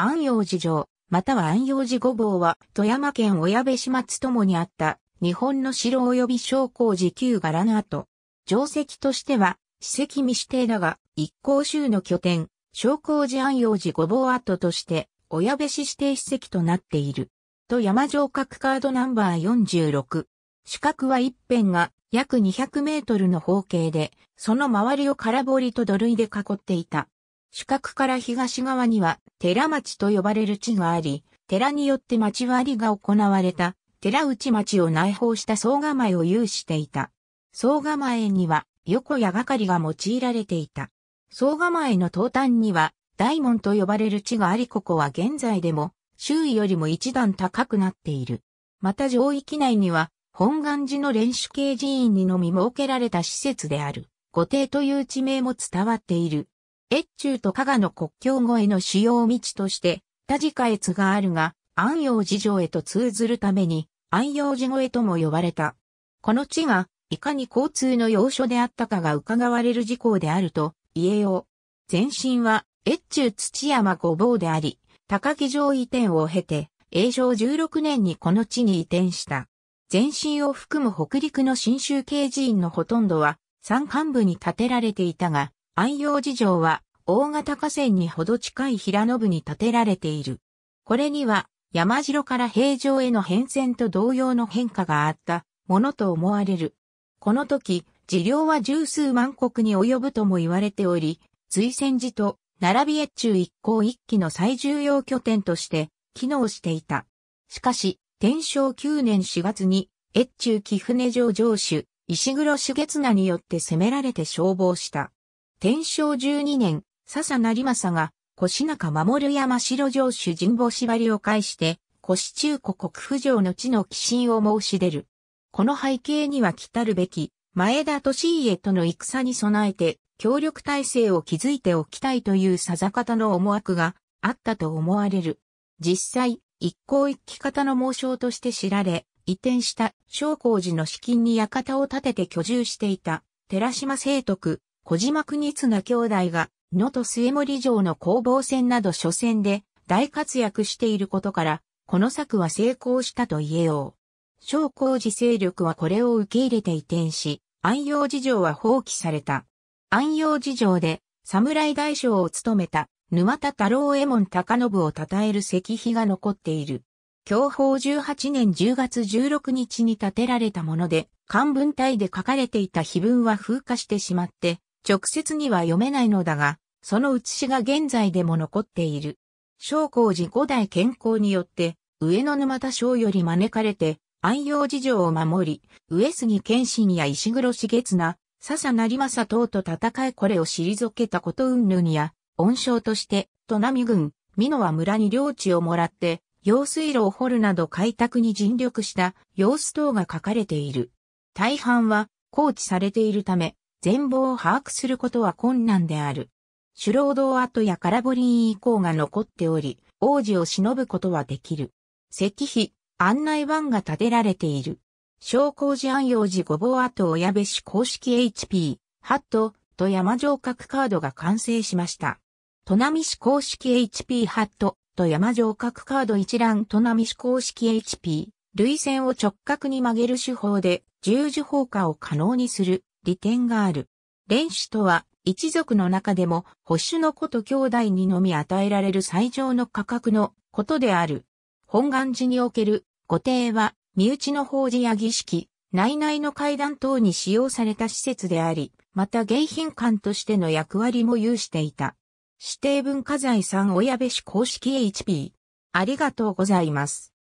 安養寺城、または安養寺五房は、富山県小矢部市松ともにあった、日本の城及び商工寺旧柄の跡。城石としては、史跡未指定だが、一向州の拠点、商工寺安養寺五房跡として、小矢部市指定史跡となっている。と山城閣。カードナンバー46。四角は一辺が約200メートルの方形で、その周りを空堀と土塁で囲っていた。主角から東側には寺町と呼ばれる地があり、寺によって町割りが行われた寺内町を内包した総構を有していた。総構には横やがかりが用いられていた。総構の東端には大門と呼ばれる地がありここは現在でも周囲よりも一段高くなっている。また上域内には本願寺の練習系寺院にのみ設けられた施設である。御邸という地名も伝わっている。越中と加賀の国境越えの主要道として、田地下越があるが、安陽寺城へと通ずるために、安陽寺越えとも呼ばれた。この地が、いかに交通の要所であったかが伺われる事項であると、言えよう。前身は、越中土山御坊であり、高木城移転を経て、永正16年にこの地に移転した。前身を含む北陸の新州刑事院のほとんどは、山間部に建てられていたが、安養寺城は大型河川にほど近い平野部に建てられている。これには山城から平城への変遷と同様の変化があったものと思われる。この時、治療は十数万国に及ぶとも言われており、随戦寺と並び越中一向一揆の最重要拠点として機能していた。しかし、天正9年4月に越中貴船城城主、石黒重綱によって攻められて消防した。天正十二年、笹成政が、腰中守山城城主神保縛りを介して、腰中古国府城の地の寄進を申し出る。この背景には来たるべき、前田利家との戦に備えて、協力体制を築いておきたいというさざ方の思惑があったと思われる。実際、一向一揆方の猛将として知られ、移転した昇光寺の資金に館を建てて居住していた寺島聖徳、小島国綱兄弟が、野と末森城の攻防戦など初戦で大活躍していることから、この策は成功したと言えよう。小工事勢力はこれを受け入れて移転し、安養事情は放棄された。安養事情で、侍大将を務めた、沼田太郎右衛門高信を称える石碑が残っている。享保18年10月16日に建てられたもので、漢文体で書かれていた碑文は風化してしまって、直接には読めないのだが、その写しが現在でも残っている。商工寺五代健康によって、上野沼田省より招かれて、安養事情を守り、上杉謙信や石黒茂綱、笹成政等と戦いこれを退けたこと云々や、恩賞として、都波郡、美濃は村に領地をもらって、用水路を掘るなど開拓に尽力した様子等が書かれている。大半は放置されているため、全貌を把握することは困難である。主労働跡や空堀遺構が残っており、王子を忍ぶことはできる。石碑、案内板が建てられている。小工寺安陽寺ごぼう跡親部市公式 HP、ハットと山城角カードが完成しました。砺波市公式 HP ハットと山城角カード一覧砺波市公式 HP、類線を直角に曲げる手法で十字砲火を可能にする利点がある。連首とは、一族の中でも、保守の子と兄弟にのみ与えられる最上の価格のことである。本願寺における、御邸は、身内の法事や儀式、内々の階段等に使用された施設であり、また迎賓館としての役割も有していた。指定文化財3親部市公式 HP。ありがとうございます。